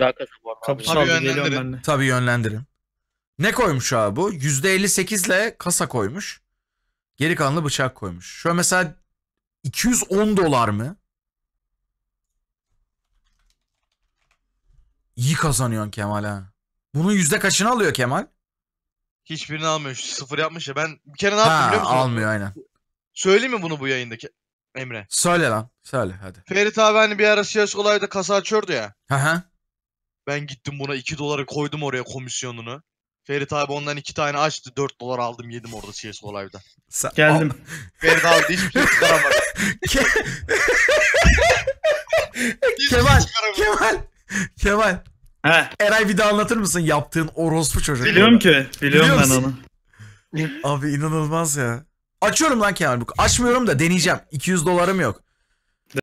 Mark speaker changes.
Speaker 1: Alakası var. Kapı Tabii yönlendirin. Tabii yönlendirin. Ne koymuş abi bu? %58 ile kasa koymuş. Geri kalanla bıçak koymuş. Şöyle mesela
Speaker 2: 210 dolar mı? İyi kazanıyorsun Kemal ha. Bunun yüzde kaçını alıyor Kemal?
Speaker 3: Hiçbirini almıyor. Sıfır yapmış ya. Ben bir kere ne yaptım biliyor Ha, musun? almıyor aynen. Söyleyeyim mi bunu bu yayındaki Emre?
Speaker 4: Söyle lan. Söyle hadi.
Speaker 3: Ferit abi hani bir ara siyasi olayda kasa açıyordu ya. Hı hı. Ben gittim buna 2 doları koydum oraya komisyonunu. Ferit abi ondan 2 tane açtı. 4 dolar aldım yedim orada CSGO Live'da. Sa- Geldim. Ferit abi hiçbir şey çıkaramadı. Ke- şey Kemal, Kemal,
Speaker 5: Kemal. He. Eray bir daha anlatır mısın yaptığın orospu çocuk Biliyorum ki. Biliyorum ben onu. Abi inanılmaz ya. Açıyorum lan Kemal Buk. Açmıyorum da deneyeceğim. 200 dolarım
Speaker 1: yok.